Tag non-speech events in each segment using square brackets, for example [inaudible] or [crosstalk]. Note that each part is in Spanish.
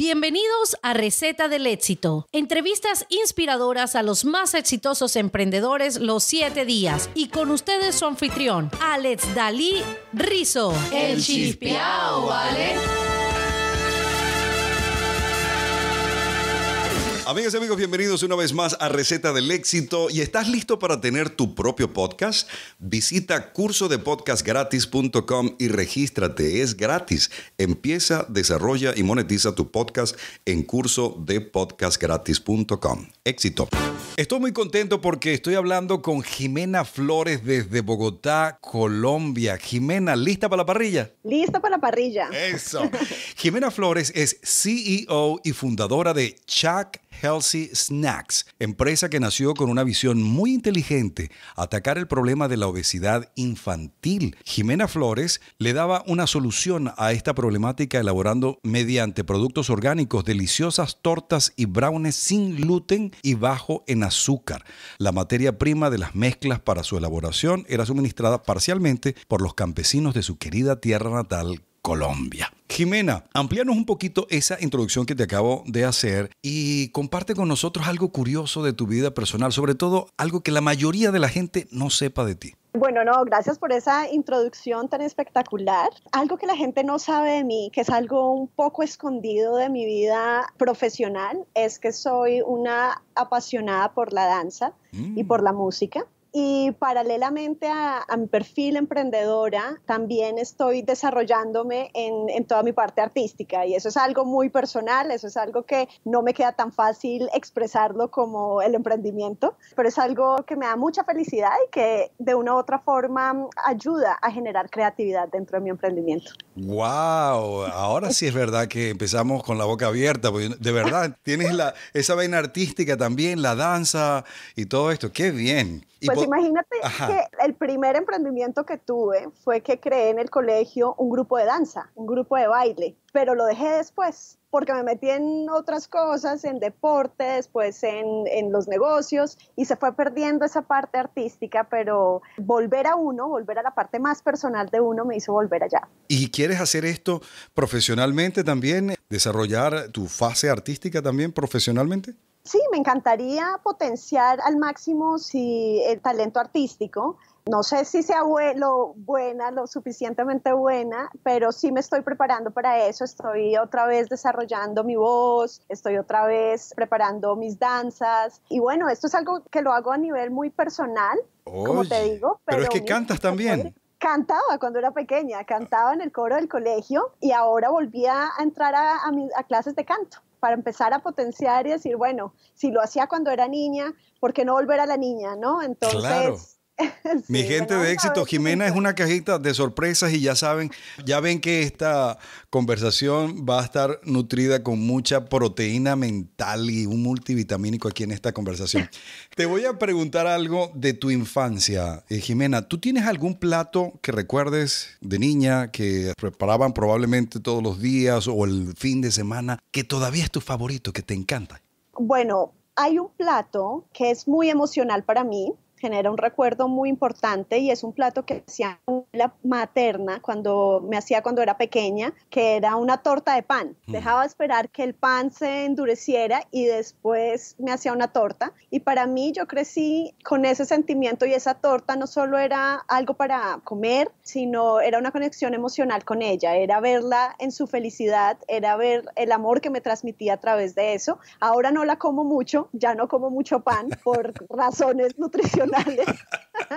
Bienvenidos a Receta del Éxito. Entrevistas inspiradoras a los más exitosos emprendedores los siete días. Y con ustedes su anfitrión, Alex Dalí Rizo. El Chispiao, Alex. Amigas y amigos, bienvenidos una vez más a Receta del Éxito. ¿Y estás listo para tener tu propio podcast? Visita cursodepodcastgratis.com y regístrate. Es gratis. Empieza, desarrolla y monetiza tu podcast en cursodepodcastgratis.com. Éxito. Estoy muy contento porque estoy hablando con Jimena Flores desde Bogotá, Colombia. Jimena, ¿lista para la parrilla? Lista para la parrilla. Eso. Jimena Flores es CEO y fundadora de Chuck Healthy Snacks, empresa que nació con una visión muy inteligente, atacar el problema de la obesidad infantil. Jimena Flores le daba una solución a esta problemática elaborando mediante productos orgánicos deliciosas tortas y brownies sin gluten y bajo en azúcar. La materia prima de las mezclas para su elaboración era suministrada parcialmente por los campesinos de su querida tierra natal, Colombia. Jimena, amplíanos un poquito esa introducción que te acabo de hacer y comparte con nosotros algo curioso de tu vida personal, sobre todo algo que la mayoría de la gente no sepa de ti. Bueno, no, gracias por esa introducción tan espectacular. Algo que la gente no sabe de mí, que es algo un poco escondido de mi vida profesional, es que soy una apasionada por la danza y mm. por la música. Y paralelamente a, mi perfil emprendedora, también estoy desarrollándome en, en, toda mi parte artística y eso es algo muy personal, eso es algo que no me queda tan fácil expresarlo como el emprendimiento, pero es algo que me da mucha felicidad y que de una u otra forma ayuda a generar creatividad dentro de mi emprendimiento. ¡Wow! Ahora sí es verdad que empezamos con la boca abierta, porque de verdad tienes la, esa vaina artística también, la danza y todo esto. ¡Qué bien! Pues imagínate que el primer emprendimiento que tuve fue que creé en el colegio un grupo de danza, un grupo de baile, pero lo dejé después porque me metí en otras cosas, en deporte, después en, los negocios y se fue perdiendo esa parte artística, pero volver a uno, volver a la parte más personal de uno me hizo volver allá. ¿Y quieres hacer esto profesionalmente también? ¿Desarrollar tu fase artística también profesionalmente? Sí, me encantaría potenciar al máximo si el talento artístico. No sé si sea lo buena, lo suficientemente buena, pero sí me estoy preparando para eso. Estoy otra vez desarrollando mi voz, estoy otra vez preparando mis danzas. Y bueno, esto es algo que lo hago a nivel muy personal, como te digo. Pero, es que cantas también cantaba cuando era pequeña, cantaba en el coro del colegio y ahora volvía a entrar a clases de canto para empezar a potenciar y decir, bueno, si lo hacía cuando era niña, ¿por qué no volver a la niña, no? Entonces, [laughs] Mi gente de éxito, Jimena es una cajita de sorpresas y ya saben, ya ven que esta conversación va a estar nutrida con mucha proteína mental y un multivitamínico aquí en esta conversación. [laughs] Te voy a preguntar algo de tu infancia, eh, Jimena. ¿Tú tienes algún plato que recuerdes de niña que preparaban probablemente todos los días o el fin de semana que todavía es tu favorito, que te encanta? Bueno, hay un plato que es muy emocional para mí, genera un recuerdo muy importante y es un plato que hacía la materna cuando me hacía cuando era pequeña, que era una torta de pan. Mm. Dejaba esperar que el pan se endureciera y después me hacía una torta. Y para mí yo crecí con ese sentimiento y esa torta no solo era algo para comer, sino era una conexión emocional con ella, era verla en su felicidad, era ver el amor que me transmitía a través de eso. Ahora no la como mucho, ya no como mucho pan por [laughs] razones nutricionales [laughs]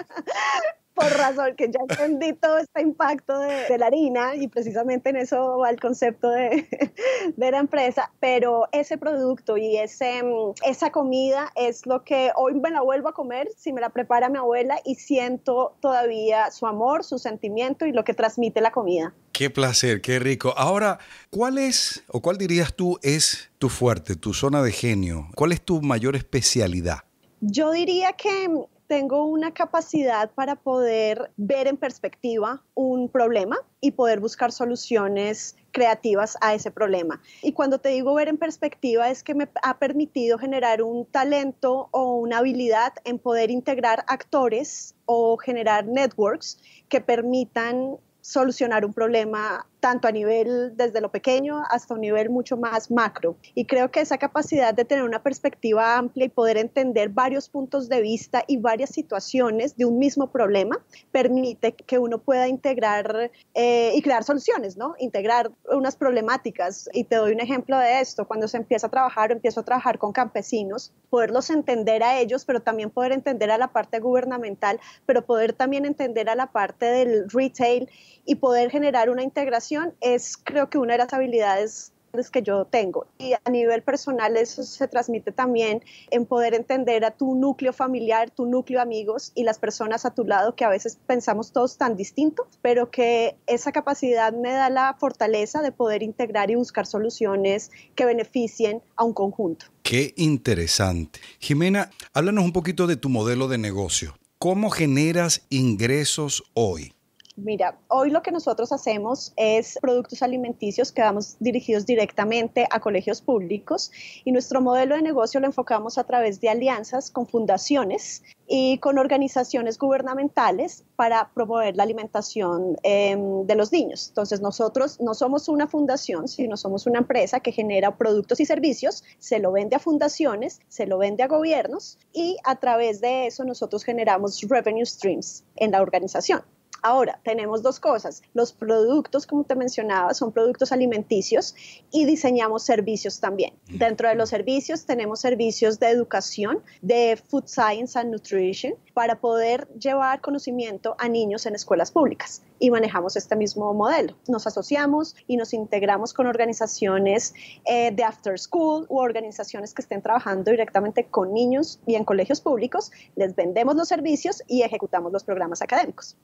por razón que ya entendí todo este impacto de, la harina y precisamente en eso va el concepto de, [laughs] de la empresa, pero ese producto y ese, mm, esa comida es lo que hoy me la vuelvo a comer si me la prepara mi abuela y siento todavía su amor, su sentimiento y lo que transmite la comida. Qué placer, qué rico. Ahora, ¿cuál es o cuál dirías tú es tu fuerte, tu zona de genio? ¿Cuál es tu mayor especialidad? Yo diría que mm, tengo una capacidad para poder ver en perspectiva un problema y poder buscar soluciones creativas a ese problema. Y cuando te digo ver en perspectiva es que me ha permitido generar un talento o una habilidad en poder integrar actores o generar networks que permitan solucionar un problema tanto a nivel desde lo pequeño hasta un nivel mucho más macro. Y creo que esa capacidad de tener una perspectiva amplia y poder entender varios puntos de vista y varias situaciones de un mismo problema permite que uno pueda integrar eh, y crear soluciones, ¿no? Integrar unas problemáticas. Y te doy un ejemplo de esto. Cuando se empieza a trabajar, empiezo a trabajar con campesinos, poderlos entender a ellos, pero también poder entender a la parte gubernamental, pero poder también entender a la parte del retail y poder generar una integración es creo que una de las habilidades que yo tengo. Y a nivel personal eso se transmite también en poder entender a tu núcleo familiar, tu núcleo amigos y las personas a tu lado que a veces pensamos todos tan distintos, pero que esa capacidad me da la fortaleza de poder integrar y buscar soluciones que beneficien a un conjunto. Qué interesante. Jimena, háblanos un poquito de tu modelo de negocio. ¿Cómo generas ingresos hoy? Mira, hoy lo que nosotros hacemos es productos alimenticios que vamos dirigidos directamente a colegios públicos y nuestro modelo de negocio lo enfocamos a través de alianzas con fundaciones y con organizaciones gubernamentales para promover la alimentación em, de los niños. Entonces nosotros no somos una fundación, sino somos una empresa que genera productos y servicios, se lo vende a fundaciones, se lo vende a gobiernos y a través de eso nosotros generamos revenue streams en la organización. Ahora, tenemos dos cosas. Los productos, como te mencionaba, son productos alimenticios y diseñamos servicios también. Dentro de los servicios tenemos servicios de educación, de Food Science and Nutrition, para poder llevar conocimiento a niños en escuelas públicas. Y manejamos este mismo modelo. Nos asociamos y nos integramos con organizaciones eh, de after school u organizaciones que estén trabajando directamente con niños y en colegios públicos. Les vendemos los servicios y ejecutamos los programas académicos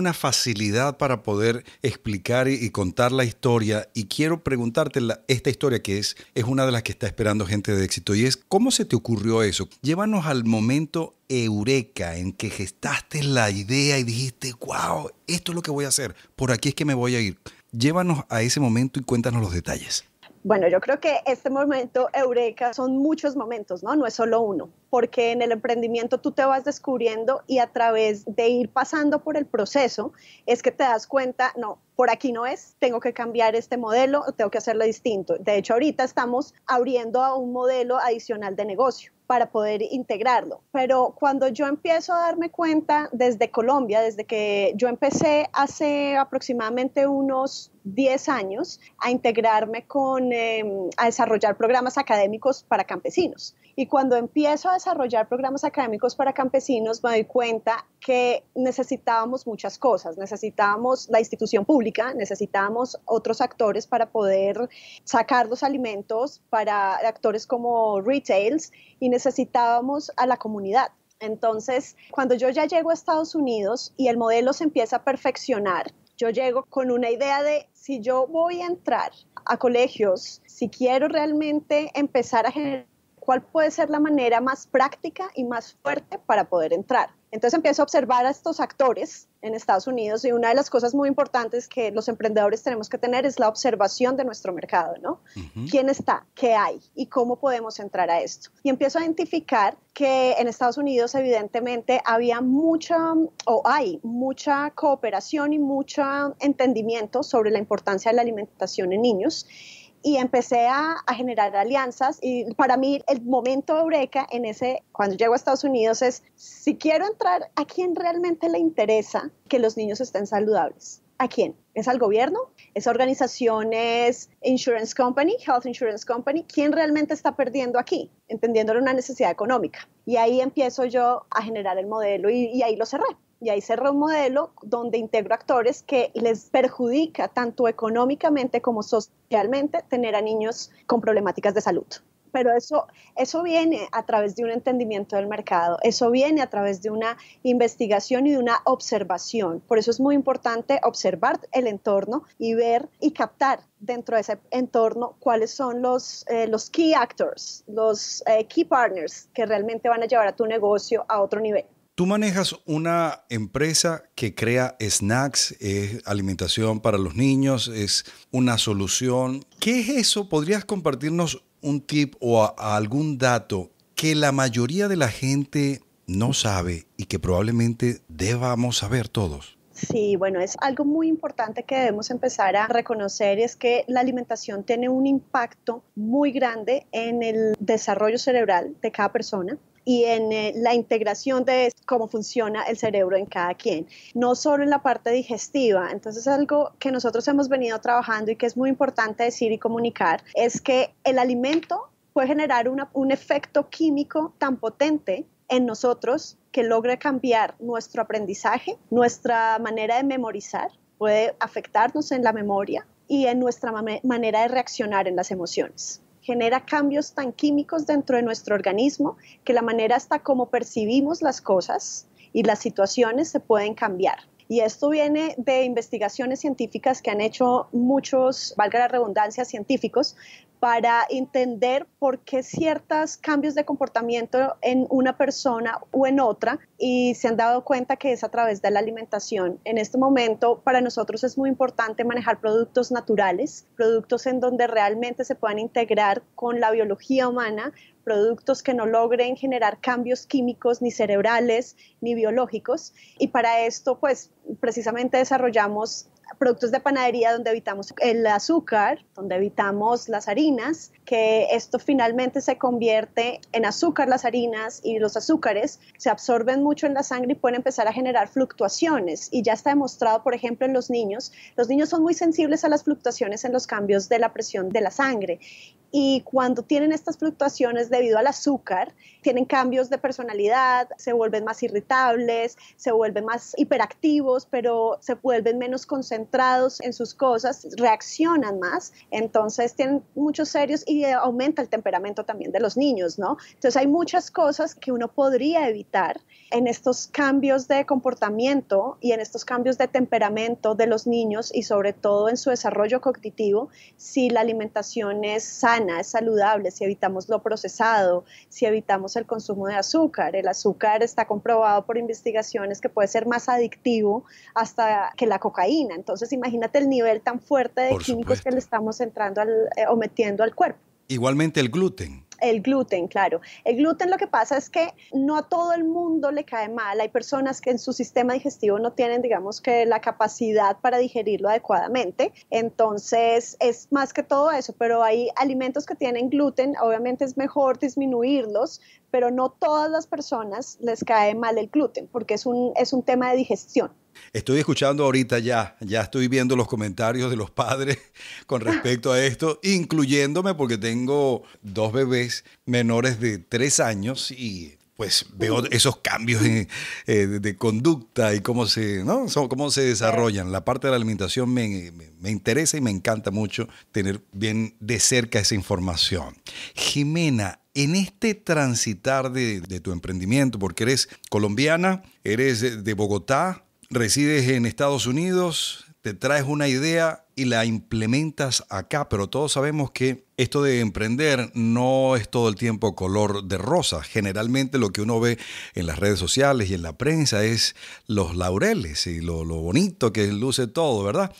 una facilidad para poder explicar y, contar la historia y quiero preguntarte esta historia que es, es una de las que está esperando gente de éxito y es ¿cómo se te ocurrió eso? Llévanos al momento eureka en que gestaste la idea y dijiste, wow, esto es lo que voy a hacer, por aquí es que me voy a ir. Llévanos a ese momento y cuéntanos los detalles. Bueno, yo creo que este momento eureka son muchos momentos, ¿no? No es solo uno porque en el emprendimiento tú te vas descubriendo y a través de ir pasando por el proceso es que te das cuenta, no, por aquí no es, tengo que cambiar este modelo, tengo que hacerlo distinto. De hecho, ahorita estamos abriendo a un modelo adicional de negocio para poder integrarlo. Pero cuando yo empiezo a darme cuenta desde Colombia, desde que yo empecé hace aproximadamente unos 10 años a integrarme con, em, a desarrollar programas académicos para campesinos. Y cuando empiezo a desarrollar programas académicos para campesinos, me doy cuenta que necesitábamos muchas cosas. Necesitábamos la institución pública, necesitábamos otros actores para poder sacar los alimentos, para actores como retails, y necesitábamos a la comunidad. Entonces, cuando yo ya llego a Estados Unidos y el modelo se empieza a perfeccionar, yo llego con una idea de si yo voy a entrar a colegios, si quiero realmente empezar a generar cuál puede ser la manera más práctica y más fuerte para poder entrar. Entonces empiezo a observar a estos actores en Estados Unidos y una de las cosas muy importantes que los emprendedores tenemos que tener es la observación de nuestro mercado, ¿no? ¿Quién está? ¿Qué hay? ¿Y cómo podemos entrar a esto? Y empiezo a identificar que en Estados Unidos evidentemente había mucha o hay mucha cooperación y mucho entendimiento sobre la importancia de la alimentación en niños y empecé a, generar alianzas y para mí el momento eureka en ese, cuando llego a Estados Unidos es, si quiero entrar, ¿a quién realmente le interesa que los niños estén saludables? ¿A quién? ¿Es al gobierno? ¿Es organizaciones, insurance company, health insurance company? ¿Quién realmente está perdiendo aquí? Entendiendo una necesidad económica. Y ahí empiezo yo a generar el modelo y ahí lo cerré y ahí cerró un modelo donde integro actores que les perjudica tanto económicamente como socialmente tener a niños con problemáticas de salud pero eso, eso viene a través de un entendimiento del mercado, eso viene a través de una investigación y de una observación. Por eso es muy importante observar el entorno y ver y captar dentro de ese entorno cuáles son los, eh, los key actors, los eh, key partners que realmente van a llevar a tu negocio a otro nivel. Tú manejas una empresa que crea snacks, es alimentación para los niños, es una solución. ¿Qué es eso? ¿Podrías compartirnos un tip o algún dato que la mayoría de la gente no sabe y que probablemente debamos saber todos? Sí, bueno, es algo muy importante que debemos empezar a reconocer es que la alimentación tiene un impacto muy grande en el desarrollo cerebral de cada persona y en eh, la integración de cómo funciona el cerebro en cada quien, no solo en la parte digestiva. Entonces algo que nosotros hemos venido trabajando y que es muy importante decir y comunicar es que el alimento puede generar un efecto químico tan potente en nosotros que logra cambiar nuestro aprendizaje, nuestra manera de memorizar, puede afectarnos en la memoria y en nuestra manera de reaccionar en las emociones genera cambios tan químicos dentro de nuestro organismo que la manera hasta cómo percibimos las cosas y las situaciones se pueden cambiar. Y esto viene de investigaciones científicas que han hecho muchos, valga la redundancia, científicos para entender por qué ciertos cambios de comportamiento en una persona o en otra y se han dado cuenta que es a través de la alimentación. En este momento para nosotros es muy importante manejar productos naturales, productos en donde realmente se puedan integrar con la biología humana, productos que no logren generar cambios químicos ni cerebrales ni biológicos. Y para esto, pues precisamente desarrollamos productos de panadería donde evitamos el azúcar, donde evitamos las harinas, que esto finalmente se convierte en azúcar, las harinas y los azúcares se absorben mucho en la sangre y pueden empezar a generar fluctuaciones. Y ya está demostrado, por ejemplo, en los niños, los niños son muy sensibles a las fluctuaciones en los cambios de la presión de la sangre y cuando tienen estas fluctuaciones debido al azúcar, tienen cambios de personalidad, se vuelven más irritables, se vuelven más hiperactivos, pero se vuelven menos concentrados en sus cosas, reaccionan más, entonces tienen muchos serios y aumenta el temperamento también de los niños, ¿no? Entonces hay muchas cosas que uno podría evitar en estos cambios de comportamiento y en estos cambios de temperamento de los niños y sobre todo en su desarrollo cognitivo si la alimentación es sana, es saludable, si evitamos lo procesado, si evitamos el consumo de azúcar. El azúcar está comprobado por investigaciones que puede ser más adictivo hasta que la cocaína. Entonces imagínate el nivel tan fuerte de químicos que le estamos entrando al, eh, o metiendo al cuerpo. Igualmente el gluten. El gluten, claro. El gluten lo que pasa es que no a todo el mundo le cae mal. Hay personas que en su sistema digestivo no tienen, digamos, que la capacidad para digerirlo adecuadamente. Entonces, es más que todo eso, pero hay alimentos que tienen gluten, obviamente es mejor disminuirlos, pero no todas las personas les cae mal el gluten porque es es un tema de digestión. Estoy escuchando ahorita ya, ya estoy viendo los comentarios de los padres [laughs] con respecto a esto, incluyéndome porque tengo dos bebés menores de tres años y pues veo esos cambios eh, de conducta y cómo se, ¿no? cómo se desarrollan. La parte de la alimentación me, interesa y me encanta mucho tener bien de cerca esa información. Jimena, en este transitar de, tu emprendimiento, porque eres colombiana, eres de Bogotá, resides en Estados Unidos, te traes una idea y la implementas acá, pero todos sabemos que esto de emprender no es todo el tiempo color de rosa. Generalmente lo que uno ve en las redes sociales y en la prensa es los laureles y lo, bonito que luce todo, ¿verdad?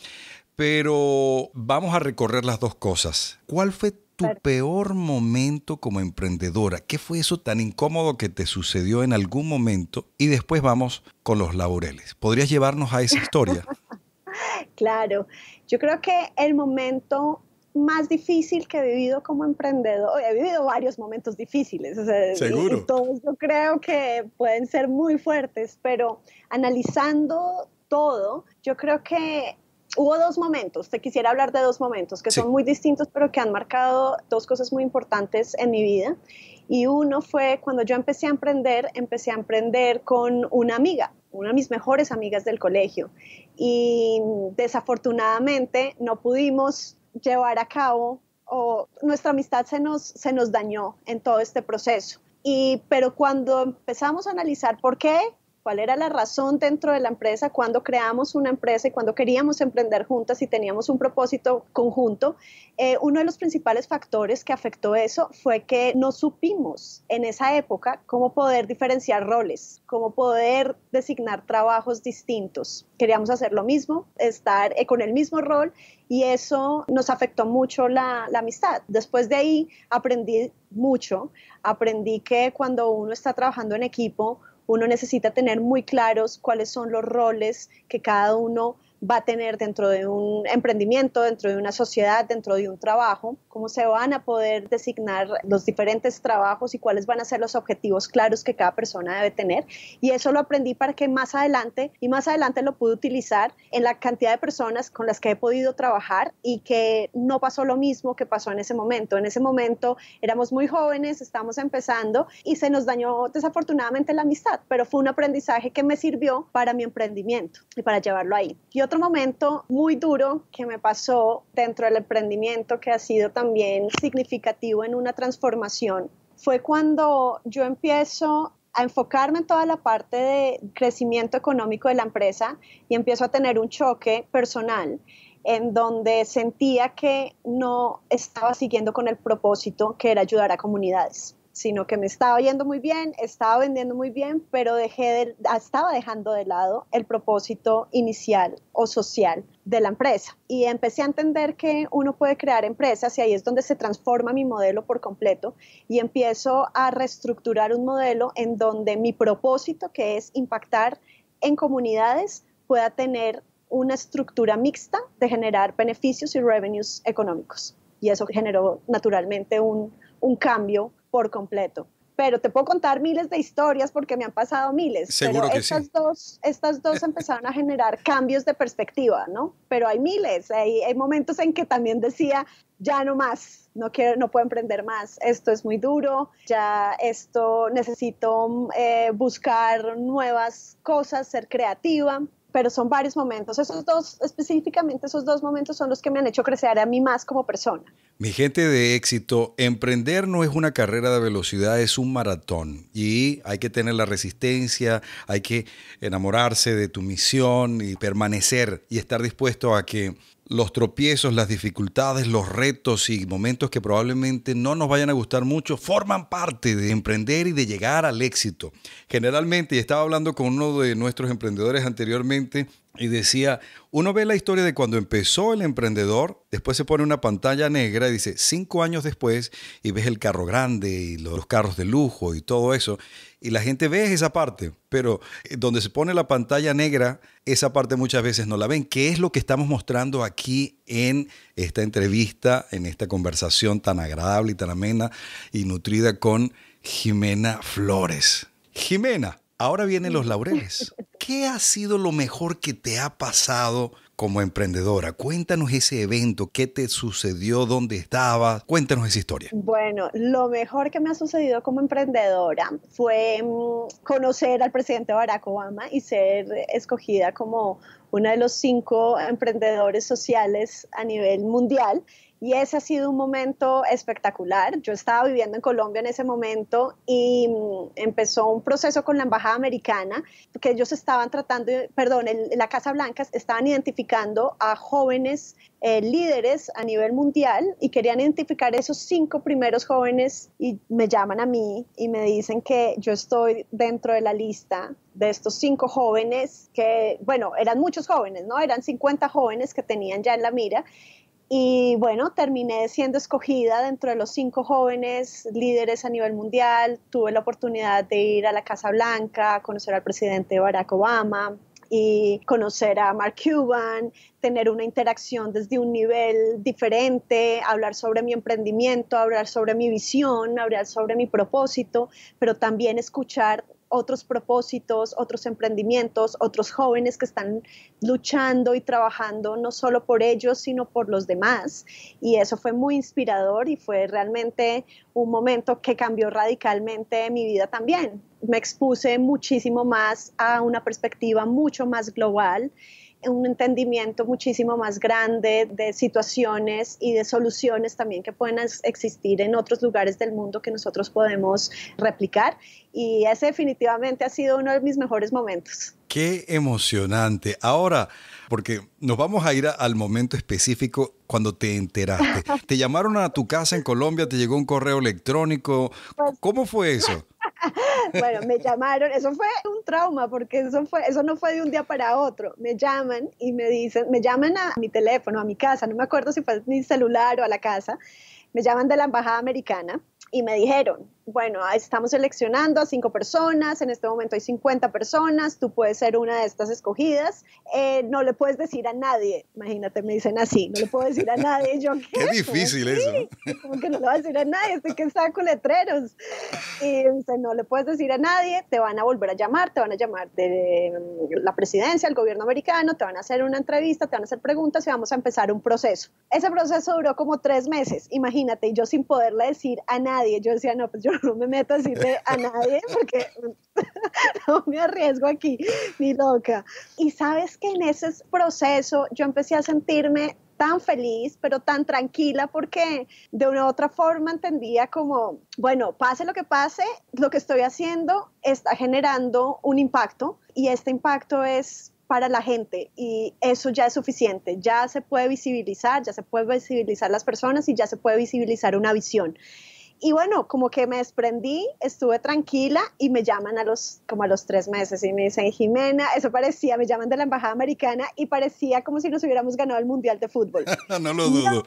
Pero vamos a recorrer las dos cosas. ¿Cuál fue tu peor momento como emprendedora? ¿Qué fue eso tan incómodo que te sucedió en algún momento? Y después vamos con los laureles. ¿Podrías llevarnos a esa historia? [laughs] claro, yo creo que el momento más difícil que he vivido como emprendedor, he vivido varios momentos difíciles, Seguro. todos yo creo que pueden ser muy fuertes, pero analizando todo, yo creo que hubo dos momentos, te quisiera hablar de dos momentos que son muy distintos, pero que han marcado dos cosas muy importantes en mi vida. Y uno fue cuando yo empecé a emprender, empecé a emprender con una amiga, una de mis mejores amigas del colegio. Y desafortunadamente no pudimos llevar a cabo o nuestra amistad se nos, se nos dañó en todo este proceso. Y, pero cuando empezamos a analizar por qué, cuál era la razón dentro de la empresa, cuando creamos una empresa y cuando queríamos emprender juntas y teníamos un propósito conjunto, eh, uno de los principales factores que afectó eso fue que no supimos en esa época cómo poder diferenciar roles, cómo poder designar trabajos distintos. Queríamos hacer lo mismo, estar con el mismo rol y eso nos afectó mucho la amistad. Después de ahí aprendí mucho, aprendí que cuando uno está trabajando en equipo, uno necesita tener muy claros cuáles son los roles que cada uno va a tener dentro de un emprendimiento, dentro de una sociedad, dentro de un trabajo, cómo se van a poder designar los diferentes trabajos y cuáles van a ser los objetivos claros que cada persona debe tener. Y eso lo aprendí para que más adelante, y más adelante lo pude utilizar en la cantidad de personas con las que he podido trabajar y que no pasó lo mismo que pasó en ese momento. En ese momento éramos muy jóvenes, estábamos empezando y se nos dañó desafortunadamente la amistad, pero fue un aprendizaje que me sirvió para mi emprendimiento y para llevarlo ahí. Yo otro momento muy duro que me pasó dentro del emprendimiento que ha sido también significativo en una transformación fue cuando yo empiezo a enfocarme en toda la parte de crecimiento económico de la empresa y empiezo a tener un choque personal en donde sentía que no estaba siguiendo con el propósito que era ayudar a comunidades sino que me estaba yendo muy bien, estaba vendiendo muy bien, pero dejé ah, estaba dejando de lado el propósito inicial o social de la empresa. Y empecé a entender que uno puede crear empresas y ahí es donde se transforma mi modelo por completo y empiezo a reestructurar un modelo en donde mi propósito, que es impactar en comunidades, pueda tener una estructura mixta de generar beneficios y revenues económicos. Y eso generó naturalmente un, un cambio por completo. Pero te puedo contar miles de historias porque me han pasado miles. pero estas dos, eh, eh. empezaron a generar cambios de perspectiva, ¿no? Pero hay miles, hay, momentos en que también decía, ya no más, no quiero, no puedo emprender más, esto es muy duro, ya esto necesito eh, buscar nuevas cosas, ser creativa pero son varios momentos. Esos dos, específicamente esos dos momentos son los que me han hecho crecer a mí más como persona. Mi gente de éxito, emprender no es una carrera de velocidad, es un maratón. Y hay que tener la resistencia, hay que enamorarse de tu misión y permanecer y estar dispuesto a que los tropiezos, las dificultades, los retos y momentos que probablemente no nos vayan a gustar mucho forman parte de emprender y de llegar al éxito. Generalmente, y estaba hablando con uno de nuestros emprendedores anteriormente y decía, uno ve la historia de cuando empezó el emprendedor, después se pone una pantalla negra y dice, cinco años después, y ves el carro grande y los carros de lujo y todo eso, y la gente ve esa parte, pero eh, donde se pone la pantalla negra, esa parte muchas veces no la ven. ¿Qué es lo que estamos mostrando aquí en esta entrevista, en esta conversación tan agradable y tan amena y nutrida con Jimena Flores? Jimena, ahora vienen los laureles. ¿Qué ha sido lo mejor que te ha pasado como emprendedora. Cuéntanos ese evento, qué te sucedió, dónde estabas, cuéntanos esa historia. Bueno, lo mejor que me ha sucedido como emprendedora fue mm, conocer al presidente Barack Obama y ser escogida como una de los cinco emprendedores sociales a nivel mundial y ese ha sido un momento espectacular. Yo estaba viviendo en Colombia en ese momento y mm, empezó un proceso con la Embajada Americana, que ellos estaban tratando, perdón, en la Casa Blanca estaban identificando a jóvenes eh, líderes a nivel mundial y querían identificar esos cinco primeros jóvenes y me llaman a mí y me dicen que yo estoy dentro de la lista de estos cinco jóvenes que, bueno, eran muchos jóvenes, ¿no? Eran 50 jóvenes que tenían ya en la mira y bueno, terminé siendo escogida dentro de los cinco jóvenes líderes a nivel mundial. Tuve la oportunidad de ir a la Casa Blanca, conocer al presidente Barack Obama, y conocer a Mark Cuban, tener una interacción desde un nivel diferente, hablar sobre mi emprendimiento, hablar sobre mi visión, hablar sobre mi propósito, pero también escuchar otros propósitos, otros emprendimientos, otros jóvenes que están luchando y trabajando no solo por ellos, sino por los demás. Y eso fue muy inspirador y fue realmente un momento que cambió radicalmente mi vida también. Me expuse muchísimo más a una perspectiva mucho más global un entendimiento muchísimo más grande de situaciones y de soluciones también que pueden existir en otros lugares del mundo que nosotros podemos replicar. Y ese definitivamente ha sido uno de mis mejores momentos. Qué emocionante. Ahora, porque nos vamos a ir al momento específico cuando te enteraste. [laughs] te llamaron a tu casa en Colombia, te llegó un correo electrónico. Pues ¿Cómo fue eso? [laughs] bueno, me llamaron, eso fue un trauma porque eso, fue, eso no fue de un día para otro. Me llaman y me dicen, me llaman a mi teléfono, a mi casa, no me acuerdo si fue mi celular o a la casa, me llaman de la Embajada Americana y me dijeron, bueno, ah, estamos seleccionando a cinco personas, en este momento hay 50 personas, tú puedes ser una de estas escogidas, eh, no le puedes decir a nadie, imagínate, me dicen así, no le puedo decir a nadie, yo [laughs] qué... difícil eso. Como que no le voy a decir a nadie, estoy que está con letreros. Y no le puedes decir a nadie, te van a volver a llamar, te van a llamar de mm, la presidencia, el gobierno americano, te van a hacer una entrevista, te van a hacer preguntas y vamos a empezar un proceso. Ese proceso duró como tres meses, imagínate, y yo sin poderle decir a nadie, yo decía, no, pues yo no me meto a decirle a nadie porque [laughs] no me arriesgo aquí, ni loca. Y sabes que en ese proceso yo empecé a sentirme tan feliz, pero tan tranquila porque de una u otra forma entendía como, bueno, pase lo que pase, lo que estoy haciendo está generando un impacto y este impacto es para la gente y eso ya es suficiente, ya se puede visibilizar, ya se puede visibilizar las personas y ya se puede visibilizar una visión y bueno, como que me desprendí, estuve tranquila y me llaman a los, como a los tres meses y me dicen, Jimena, eso parecía, me llaman de la Embajada Americana y parecía como si nos hubiéramos ganado el Mundial de Fútbol. [laughs] no lo dudo.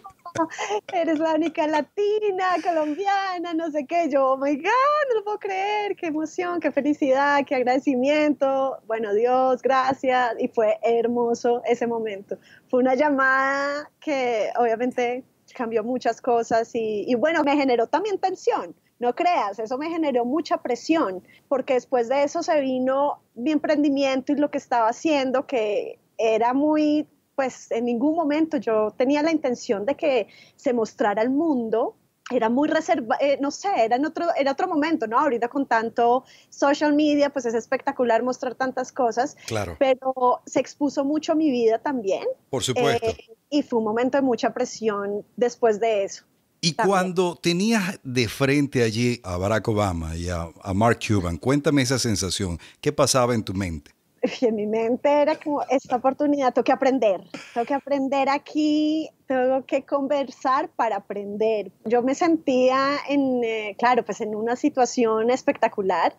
[laughs] eres la única latina, colombiana, no sé qué. Yo, oh my God, no lo puedo creer, qué emoción, qué felicidad, qué agradecimiento. Bueno, Dios, gracias. Y fue hermoso ese momento. Fue una llamada que obviamente cambió muchas cosas y, bueno, me generó también tensión. No creas, eso me generó mucha presión, porque después de eso se vino mi emprendimiento y lo que estaba haciendo, que era muy, pues en ningún momento yo tenía la intención de que se mostrara al mundo. Era muy reservado, eh, no sé, era, en otro, era otro momento, ¿no? Ahorita con tanto social media, pues es espectacular mostrar tantas cosas. Claro. Pero se expuso mucho mi vida también. Por supuesto. Eh, y fue un momento de mucha presión después de eso. Y cuando tenías de frente allí a Barack Obama y a, Mark Cuban, cuéntame esa sensación, ¿qué pasaba en tu mente? en mi mente era como esta oportunidad, tengo que aprender, tengo que aprender aquí, tengo que conversar para aprender. Yo me sentía en, eh, claro, pues en una situación espectacular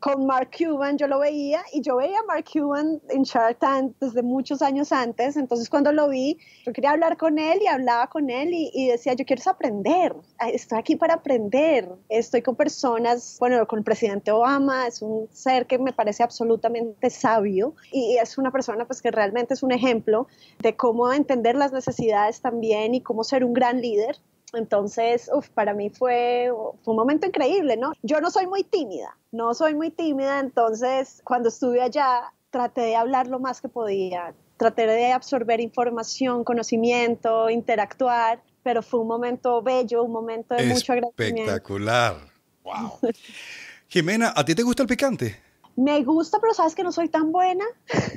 con Mark Cuban yo lo veía y yo veía a Mark Cuban en Shark Tank desde muchos años antes, entonces cuando lo vi yo quería hablar con él y hablaba con él y, y, decía yo quiero aprender, estoy aquí para aprender, estoy con personas, bueno, con el presidente Obama, es un ser que me parece absolutamente sabio y es una persona pues que realmente es un ejemplo de cómo entender las necesidades también y cómo ser un gran líder entonces, para mí fue, un momento increíble, ¿no? Yo no soy muy tímida, no soy muy tímida, entonces cuando estuve allá traté de hablar lo más que podía, traté de absorber información, conocimiento, interactuar, pero fue un momento bello, un momento de mucho agradecimiento. Espectacular, wow. [laughs] Jimena, ¿a ti te gusta el picante? Me gusta, pero sabes que no soy tan buena.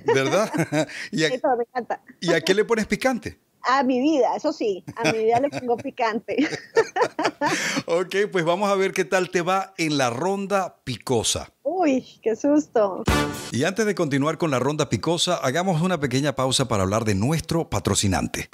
¿Verdad? [laughs] [laughs] me encanta. ¿Y a qué le pones picante? A mi vida, eso sí, a mi vida le pongo picante. [laughs] ok, pues vamos a ver qué tal te va en la ronda picosa. Uy, qué susto. Y antes de continuar con la ronda picosa, hagamos una pequeña pausa para hablar de nuestro patrocinante.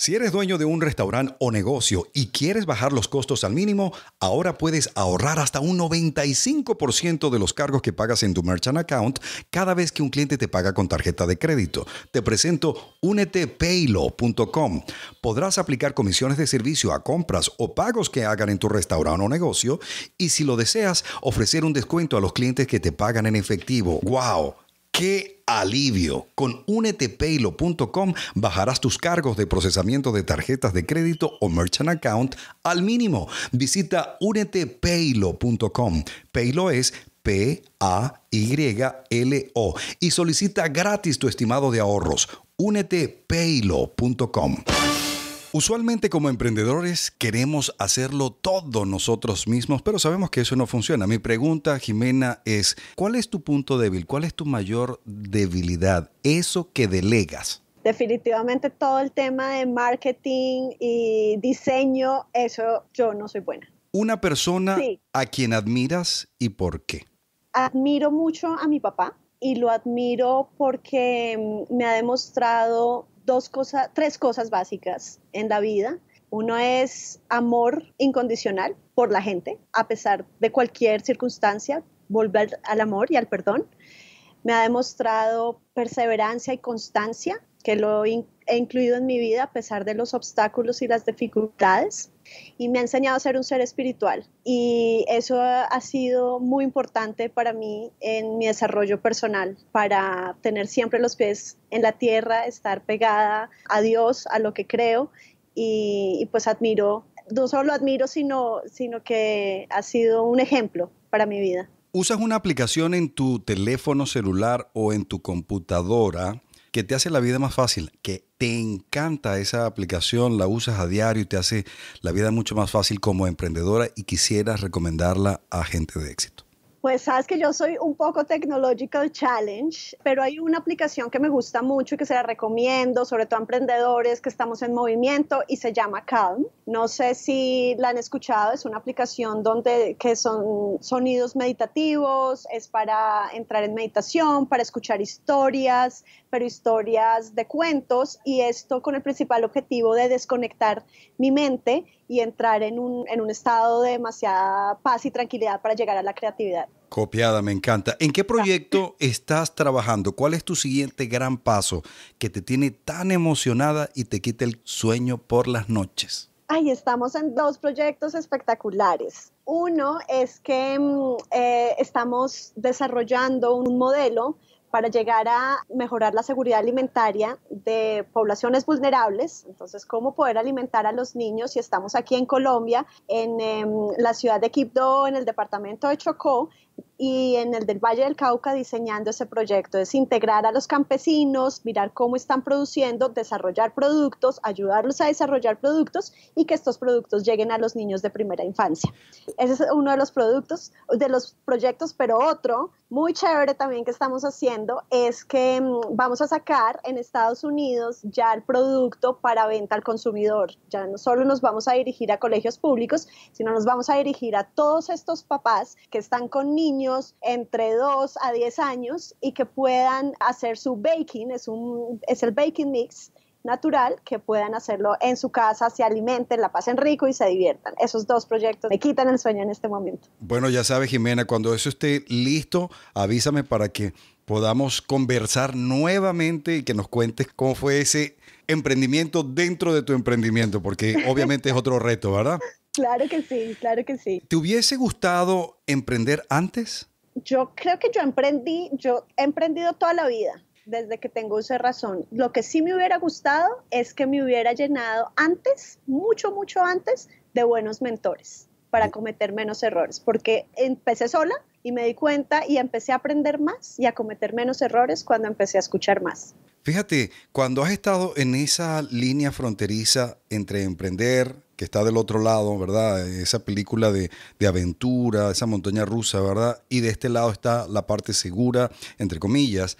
Si eres dueño de un restaurante o negocio y quieres bajar los costos al mínimo, ahora puedes ahorrar hasta un 95% de los cargos que pagas en tu merchant account cada vez que un cliente te paga con tarjeta de crédito. Te presento unetepaylo.com. Podrás aplicar comisiones de servicio a compras o pagos que hagan en tu restaurante o negocio y si lo deseas, ofrecer un descuento a los clientes que te pagan en efectivo. ¡Wow! ¡Qué alivio! Con unetepaylo.com bajarás tus cargos de procesamiento de tarjetas de crédito o merchant account al mínimo. Visita unetepaylo.com. Paylo es P-A-Y-L-O y solicita gratis tu estimado de ahorros. Únete Usualmente como emprendedores queremos hacerlo todo nosotros mismos, pero sabemos que eso no funciona. Mi pregunta, Jimena, es, ¿cuál es tu punto débil? ¿Cuál es tu mayor debilidad? Eso que delegas. Definitivamente todo el tema de marketing y diseño, eso yo no soy buena. Una persona a quien admiras y por qué. Admiro mucho a mi papá y lo admiro porque mm, me ha demostrado dos cosas, tres cosas básicas en la vida. Uno es amor incondicional por la gente, a pesar de cualquier circunstancia, volver al amor y al perdón. Me ha demostrado perseverancia y constancia que lo he incluido en mi vida a pesar de los obstáculos y las dificultades y me ha enseñado a ser un ser espiritual y eso ha sido muy importante para mí en mi desarrollo personal, para tener siempre los pies en la tierra, estar pegada a Dios, a lo que creo y, pues admiro, no solo admiro, sino, sino que ha sido un ejemplo para mi vida. Usas una aplicación en tu teléfono celular o en tu computadora que te hace la vida más fácil, que te encanta esa aplicación, la usas a diario y te hace la vida mucho más fácil como emprendedora y quisieras recomendarla a gente de éxito. Pues sabes que yo soy un poco technological challenge, pero hay una aplicación que me gusta mucho y que se la recomiendo, sobre todo a emprendedores que estamos en movimiento y se llama Calm. No sé si la han escuchado, es una aplicación donde que son sonidos meditativos, es para entrar en meditación, para escuchar historias, pero historias de cuentos y esto con el principal objetivo de desconectar mi mente y entrar en un, estado de demasiada paz y tranquilidad para llegar a la creatividad. Copiada, me encanta. ¿En qué proyecto estás trabajando? ¿Cuál es tu siguiente gran paso que te tiene tan emocionada y te quita el sueño por las noches? ahí estamos en dos proyectos espectaculares. Uno es que mm, eh, estamos desarrollando un modelo para llegar a mejorar la seguridad alimentaria de poblaciones vulnerables. Entonces, ¿cómo poder alimentar a los niños si estamos aquí en Colombia, en em, la ciudad de Quibdó, en el departamento de Chocó? y en el del Valle del Cauca diseñando ese proyecto. Es integrar a los campesinos, mirar cómo están produciendo, desarrollar productos, ayudarlos a desarrollar productos y que estos productos lleguen a los niños de primera infancia. Ese es uno de los productos, de los proyectos, pero otro muy chévere también que estamos haciendo es que mm, vamos a sacar en Estados Unidos ya el producto para venta al consumidor. Ya no solo nos vamos a dirigir a colegios públicos, sino nos vamos a dirigir a todos estos papás que están con niños entre 2 a 10 años y que puedan hacer su baking, es, un, es el baking mix natural, que puedan hacerlo en su casa, se alimenten, la pasen rico y se diviertan. Esos dos proyectos me quitan el sueño en este momento. Bueno, ya sabes, Jimena, cuando eso esté listo, avísame para que podamos conversar nuevamente y que nos cuentes cómo fue ese emprendimiento dentro de tu emprendimiento, porque [laughs] obviamente es otro reto, ¿verdad? Claro que sí, claro que sí. ¿Te hubiese gustado emprender antes? Yo creo que yo emprendí, yo he emprendido toda la vida, desde que tengo uso razón. Lo que sí me hubiera gustado es que me hubiera llenado antes, mucho, mucho antes, de buenos mentores para cometer menos errores, porque empecé sola y me di cuenta y empecé a aprender más y a cometer menos errores cuando empecé a escuchar más. Fíjate, cuando has estado en esa línea fronteriza entre emprender, que está del otro lado, ¿verdad? Esa película de, aventura, esa montaña rusa, ¿verdad? Y de este lado está la parte segura, entre comillas.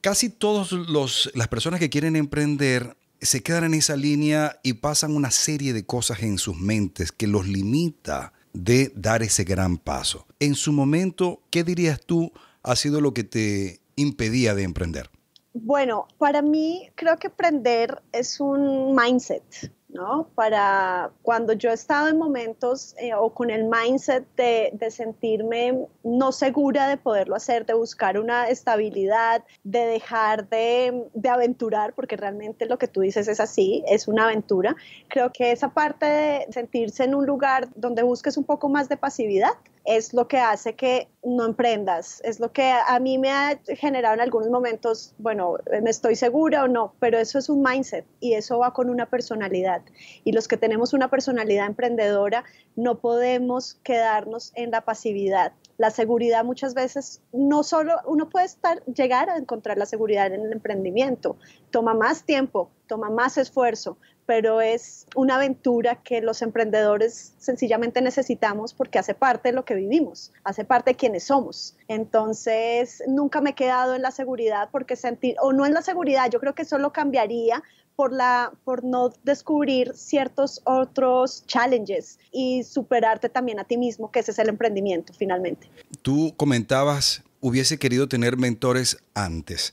Casi todas las personas que quieren emprender se quedan en esa línea y pasan una serie de cosas en sus mentes que los limita de dar ese gran paso. En su momento, ¿qué dirías tú ha sido lo que te impedía de emprender? Bueno, para mí creo que emprender es un mindset, ¿no? Para cuando yo he estado en momentos eh, o con el mindset de, sentirme no segura de poderlo hacer, de buscar una estabilidad, de dejar de, de, aventurar, porque realmente lo que tú dices es así, es una aventura. Creo que esa parte de sentirse en un lugar donde busques un poco más de pasividad es lo que hace que no emprendas, es lo que a mí me ha generado en algunos momentos, bueno, me estoy segura o no, pero eso es un mindset y eso va con una personalidad. Y los que tenemos una personalidad emprendedora no podemos quedarnos en la pasividad. La seguridad muchas veces no solo uno puede estar llegar a encontrar la seguridad en el emprendimiento, toma más tiempo, toma más esfuerzo, pero es una aventura que los emprendedores sencillamente necesitamos porque hace parte de lo que vivimos, hace parte de quienes somos. Entonces, nunca me he quedado en la seguridad porque sentir, o no en la seguridad, yo creo que solo cambiaría por, la, por no descubrir ciertos otros challenges y superarte también a ti mismo, que ese es el emprendimiento finalmente. Tú comentabas, hubiese querido tener mentores antes.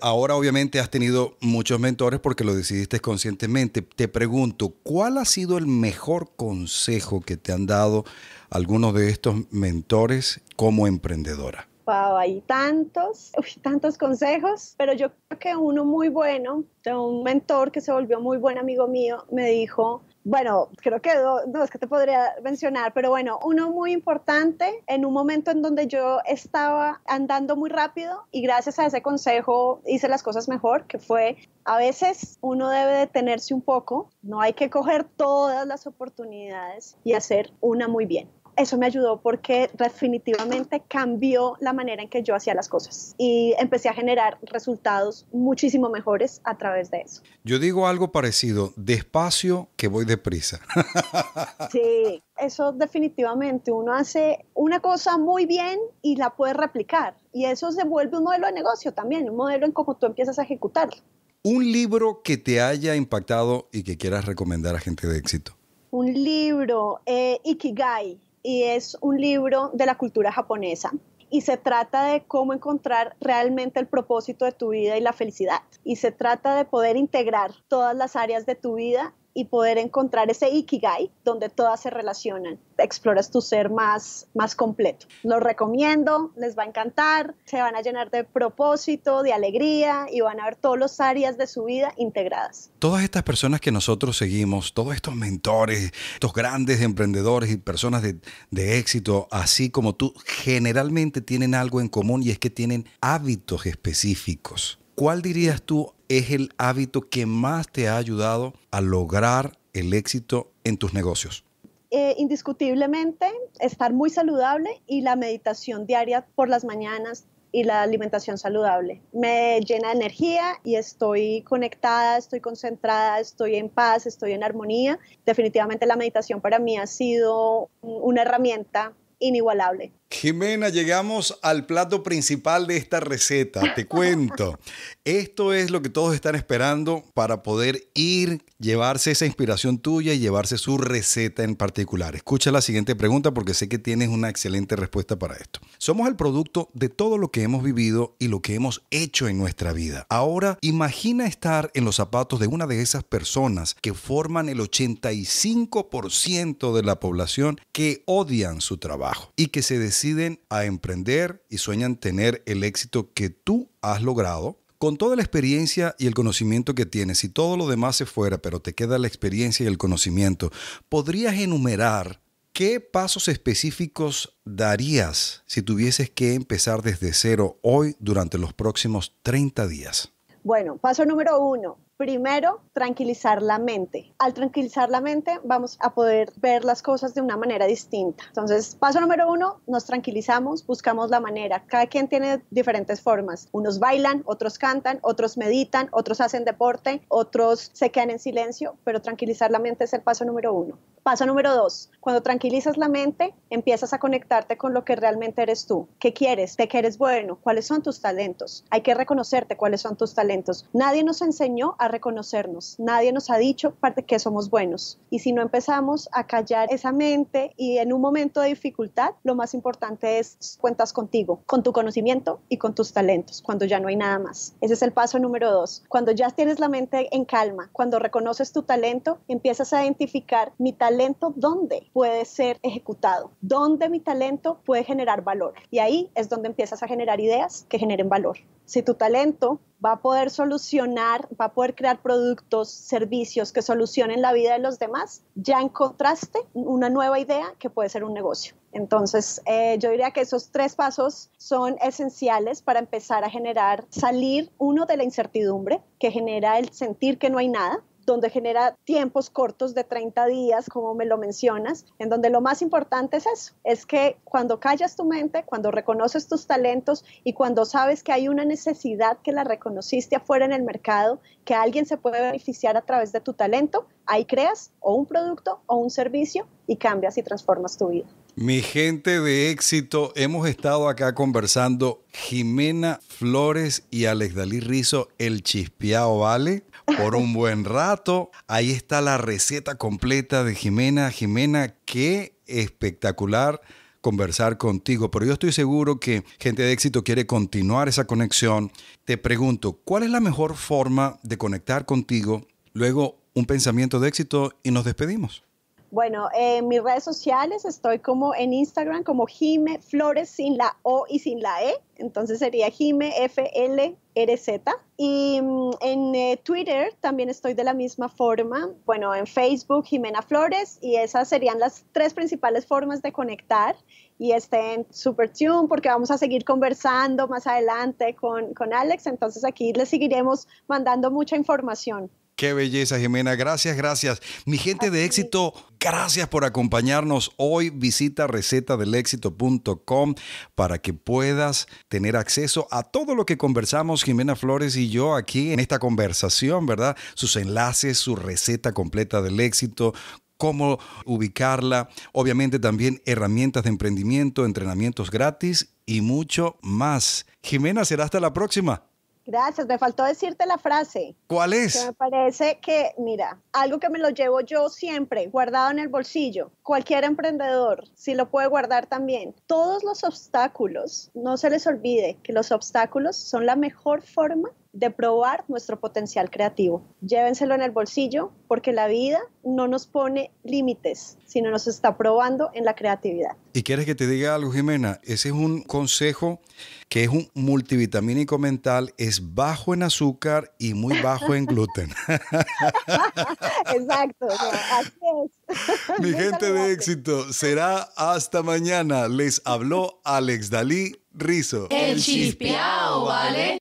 Ahora obviamente has tenido muchos mentores porque lo decidiste conscientemente. Te pregunto, ¿cuál ha sido el mejor consejo que te han dado algunos de estos mentores como emprendedora? Wow, hay tantos, tantos consejos, pero yo creo que uno muy bueno, de un mentor que se volvió muy buen amigo mío, me dijo, bueno, creo que dos que te podría mencionar, pero bueno, uno muy importante en un momento en donde yo estaba andando muy rápido y gracias a ese consejo hice las cosas mejor, que fue a veces uno debe detenerse un poco, no hay que coger todas las oportunidades y hacer una muy bien eso me ayudó porque definitivamente cambió la manera en que yo hacía las cosas y empecé a generar resultados muchísimo mejores a través de eso. Yo digo algo parecido, despacio que voy deprisa. [laughs] sí, eso definitivamente, uno hace una cosa muy bien y la puede replicar y eso se vuelve un modelo de negocio también, un modelo en cómo tú empiezas a ejecutarlo. Un libro que te haya impactado y que quieras recomendar a gente de éxito. Un libro, eh, Ikigai, y es un libro de la cultura japonesa y se trata de cómo encontrar realmente el propósito de tu vida y la felicidad. Y se trata de poder integrar todas las áreas de tu vida y poder encontrar ese ikigai donde todas se relacionan. Exploras tu ser más, más completo. Lo recomiendo, les va a encantar, se van a llenar de propósito, de alegría y van a ver todas las áreas de su vida integradas. Todas estas personas que nosotros seguimos, todos estos mentores, estos grandes emprendedores y personas de, de éxito, así como tú, generalmente tienen algo en común y es que tienen hábitos específicos. ¿cuál dirías tú es el hábito que más te ha ayudado a lograr el éxito en tus negocios? Eh, indiscutiblemente, estar muy saludable y la meditación diaria por las mañanas y la alimentación saludable. Me llena de energía y estoy conectada, estoy concentrada, estoy en paz, estoy en armonía. Definitivamente la meditación para mí ha sido una herramienta inigualable. Jimena, llegamos al plato principal de esta receta. Te [laughs] cuento, esto es lo que todos están esperando para poder ir, llevarse esa inspiración tuya y llevarse su receta en particular. Escucha la siguiente pregunta porque sé que tienes una excelente respuesta para esto. Somos el producto de todo lo que hemos vivido y lo que hemos hecho en nuestra vida. Ahora, imagina estar en los zapatos de una de esas personas que forman el 85% de la población que odian su trabajo y que se desean deciden a emprender y sueñan tener el éxito que tú has logrado, con toda la experiencia y el conocimiento que tienes, si todo lo demás se fuera, pero te queda la experiencia y el conocimiento, ¿podrías enumerar qué pasos específicos darías si tuvieses que empezar desde cero hoy durante los próximos 30 días? Bueno, paso número uno, Primero, tranquilizar la mente. Al tranquilizar la mente, vamos a poder ver las cosas de una manera distinta. Entonces, paso número uno, nos tranquilizamos, buscamos la manera. Cada quien tiene diferentes formas. Unos bailan, otros cantan, otros meditan, otros hacen deporte, otros se quedan en silencio, pero tranquilizar la mente es el paso número uno. Paso número dos, cuando tranquilizas la mente, empiezas a conectarte con lo que realmente eres tú. ¿Qué quieres? te qué eres bueno? ¿Cuáles son tus talentos? Hay que reconocerte cuáles son tus talentos. Nadie nos enseñó a reconocernos, nadie nos ha dicho parte que somos buenos. Y si no empezamos a callar esa mente y en un momento de dificultad, lo más importante es cuentas contigo, con tu conocimiento y con tus talentos, cuando ya no hay nada más. Ese es el paso número dos. Cuando ya tienes la mente en calma, cuando reconoces tu talento, empiezas a identificar mi talento, dónde puede ser ejecutado, dónde mi talento puede generar valor. Y ahí es donde empiezas a generar ideas que generen valor. Si tu talento va a poder solucionar, va a poder crear productos, servicios que solucionen la vida de los demás, ya en contraste una nueva idea que puede ser un negocio. Entonces, eh, yo diría que esos tres pasos son esenciales para empezar a generar, salir uno de la incertidumbre que genera el sentir que no hay nada, donde genera tiempos cortos de 30 días, como me lo mencionas, en donde lo más importante es eso, es que cuando callas tu mente, cuando reconoces tus talentos y cuando sabes que hay una necesidad que la reconociste afuera en el mercado, que alguien se puede beneficiar a través de tu talento, ahí creas o un producto o un servicio y cambias y transformas tu vida. Mi gente de éxito, hemos estado acá conversando Jimena Flores y Alex Dalí Rizo, el chispeado, ¿vale? Por un buen rato. Ahí está la receta completa de Jimena. Jimena, qué espectacular conversar contigo, pero yo estoy seguro que gente de éxito quiere continuar esa conexión. Te pregunto, ¿cuál es la mejor forma de conectar contigo? Luego, un pensamiento de éxito y nos despedimos. Bueno, en mis redes sociales estoy como en Instagram como Jime Flores sin la O y sin la E, entonces sería Jime F L Z y mm, en eh, Twitter también estoy de la misma forma, bueno, en Facebook Jimena Flores y esas serían las tres principales formas de conectar y estén super tune porque vamos a seguir conversando más adelante con, con Alex, entonces aquí les seguiremos mandando mucha información. Qué belleza, Jimena. Gracias, gracias. Mi gente de éxito, gracias por acompañarnos hoy. Visita recetadelexito.com para que puedas tener acceso a todo lo que conversamos Jimena Flores y yo aquí en esta conversación, ¿verdad? Sus enlaces, su receta completa del éxito, cómo ubicarla, obviamente también herramientas de emprendimiento, entrenamientos gratis y mucho más. Jimena, será hasta la próxima. Gracias, me faltó decirte la frase. ¿Cuál es? me parece que, mira, algo que me lo llevo yo siempre guardado en el bolsillo, cualquier emprendedor, si lo puede guardar también, todos los obstáculos, no se les olvide que los obstáculos son la mejor forma de probar nuestro potencial creativo. Llévenselo en el bolsillo porque la vida no nos pone límites, sino nos está probando en la creatividad. Y quieres que te diga algo, Jimena, ese es un consejo que es un multivitamínico mental, es bajo en azúcar y muy bajo en gluten. [laughs] Exacto, así es. [laughs] Mi gente de éxito, será hasta mañana. Les habló Alex Dalí Rizo. El chispeao, ¿vale?